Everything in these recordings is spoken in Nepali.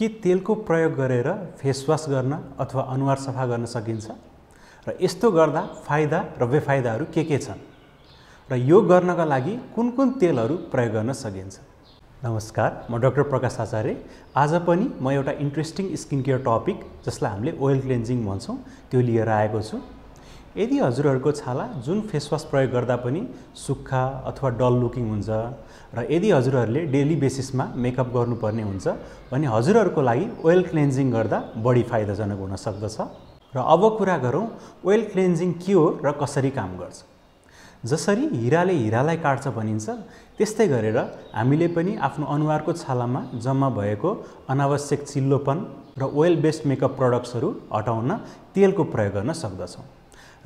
के तेलको प्रयोग गरेर फेसवास गर्न अथवा अनुहार सफा गर्न सकिन्छ र यस्तो गर्दा फाइदा र बेफाइदाहरू के के छन् र यो गर्नका लागि कुन कुन तेलहरू प्रयोग गर्न सकिन्छ नमस्कार म डक्टर प्रकाश आचार्य आज पनि म एउटा इन्ट्रेस्टिङ स्किन केयर टपिक जसलाई हामीले ओइल क्लेन्जिङ भन्छौँ त्यो लिएर आएको छु यदि हजुरहरूको छाला जुन फेसवास प्रयोग गर्दा पनि सुक्खा अथवा डल लुकिङ हुन्छ र यदि हजुरहरूले डेली बेसिसमा मेकअप गर्नुपर्ने हुन्छ भने हजुरहरूको लागि ओइल क्लेन्जिङ गर्दा बढी फाइदाजनक हुन सक्दछ र अब कुरा गरौँ ओइल क्लेन्जिङ के हो र कसरी काम गर्छ जसरी हिराले हिरालाई काट्छ भनिन्छ त्यस्तै गरेर हामीले पनि आफ्नो अनुहारको छालामा जम्मा भएको अनावश्यक चिल्लोपन र ओइल बेस्ड मेकअप प्रडक्ट्सहरू हटाउन तेलको प्रयोग गर्न सक्दछौँ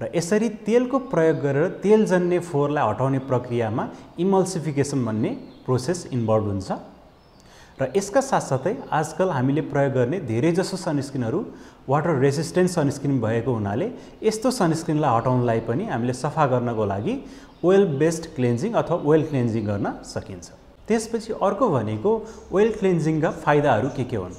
र यसरी तेलको प्रयोग गरेर तेल जन्ने फोहोरलाई हटाउने प्रक्रियामा इमल्सिफिकेसन भन्ने प्रोसेस इन्भल्भ हुन्छ र यसका साथसाथै आजकल हामीले प्रयोग गर्ने धेरैजसो सनस्क्रिनहरू वाटर रेसिस्टेन्ट सनस्क्रिन भएको हुनाले यस्तो सनस्क्रिनलाई हटाउनलाई पनि हामीले सफा गर्नको लागि ओइल बेस्ड क्लेन्जिङ अथवा ओइल क्लेन्जिङ गर्न सकिन्छ त्यसपछि अर्को भनेको ओइल क्लेन्जिङका फाइदाहरू के के हुन्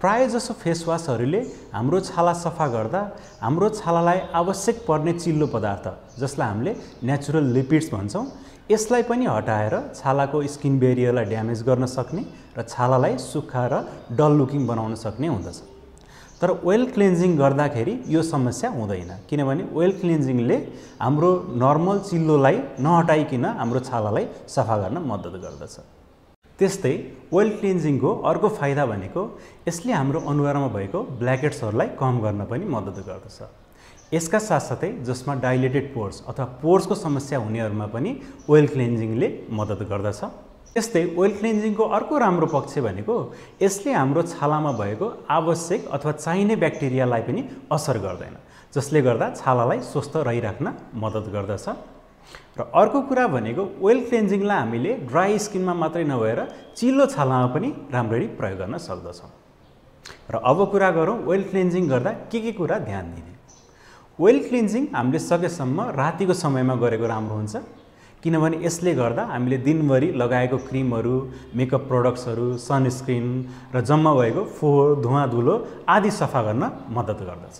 प्रायःजसो फेसवासहरूले हाम्रो छाला सफा गर्दा हाम्रो छालालाई आवश्यक पर्ने चिल्लो पदार्थ जसलाई हामीले नेचुरल लिपिड्स भन्छौँ यसलाई पनि हटाएर छालाको स्किन बेरियरलाई ड्यामेज गर्न सक्ने र छालालाई सुक्खा र डल लुकिङ बनाउन सक्ने हुँदछ तर ओइल क्लिन्जिङ गर्दाखेरि यो समस्या हुँदैन किनभने ओइल क्लिन्जिङले हाम्रो नर्मल चिल्लोलाई नहटाइकन हाम्रो छालालाई सफा गर्न मद्दत गर्दछ त्यस्तै ओइल क्लिन्जिङको अर्को फाइदा भनेको यसले हाम्रो अनुहारमा भएको ब्ल्याकेट्सहरूलाई कम गर्न पनि मद्दत गर्दछ यसका साथसाथै जसमा डाइलेटेड पोर्स अथवा पोर्सको समस्या हुनेहरूमा पनि ओइल क्लिन्जिङले मद्दत गर्दछ त्यस्तै ओइल क्लिन्जिङको अर्को राम्रो पक्ष भनेको यसले हाम्रो छालामा भएको आवश्यक अथवा चाहिने ब्याक्टेरियालाई पनि असर गर्दैन जसले गर्दा छालालाई स्वस्थ रहिराख्न मद्दत गर्दछ र अर्को कुरा भनेको ओइल क्लेन्जिङलाई हामीले ड्राई स्किनमा मात्रै नभएर चिल्लो छालामा पनि राम्ररी प्रयोग गर्न सक्दछौँ र अब कुरा गरौँ ओइल क्लेन्जिङ गर्दा के के कुरा ध्यान दिने ओइल क्लिन्जिङ हामीले सकेसम्म रातिको समयमा गरेको राम्रो हुन्छ किनभने यसले गर्दा हामीले दिनभरि लगाएको क्रिमहरू मेकअप प्रडक्ट्सहरू सनस्क्रिन र जम्मा भएको फोहोर धुवाधुलो आदि सफा गर्न मद्दत गर्दछ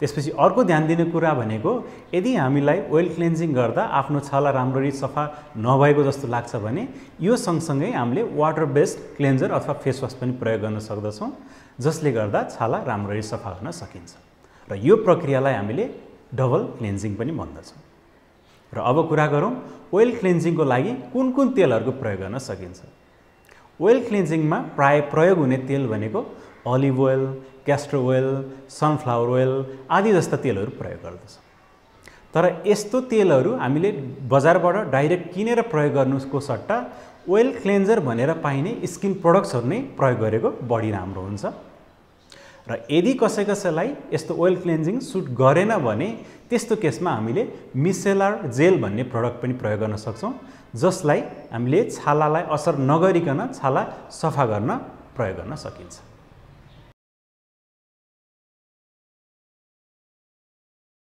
त्यसपछि अर्को ध्यान दिने कुरा भनेको यदि हामीलाई ओइल क्लेन्जिङ गर्दा आफ्नो छाला राम्ररी सफा नभएको जस्तो लाग्छ भने यो सँगसँगै हामीले वाटर बेस्ड क्लेन्जर अथवा फेसवास पनि प्रयोग गर्न सक्दछौँ जसले गर्दा छाला राम्ररी सफा हुन सकिन्छ र यो प्रक्रियालाई हामीले डबल क्लेन्जिङ पनि भन्दछौँ र अब कुरा गरौँ ओइल क्लेन्जिङको लागि कुन कुन तेलहरूको प्रयोग गर्न सकिन्छ ओइल क्लेन्जिङमा प्राय प्रयोग हुने तेल भनेको olive oil castor oil sunflower oil आदि जस्ता तेलहरू प्रयोग गर्दछ तर यस्तो तेलहरू हामीले बजारबाट डाइरेक्ट किनेर प्रयोग गर्नुको सट्टा ओइल क्लेन्जर भनेर पाइने स्किन प्रडक्ट्सहरू नै प्रयोग गरेको बढी राम्रो हुन्छ र यदि कसै कसैलाई यस्तो ओइल क्लेन्जिङ सुट गरेन भने त्यस्तो केसमा हामीले मिसेलर जेल भन्ने प्रडक्ट पनि प्रयोग गर्न सक्छौँ जसलाई हामीले छालालाई असर नगरिकन छाला सफा गर्न प्रयोग गर्न सकिन्छ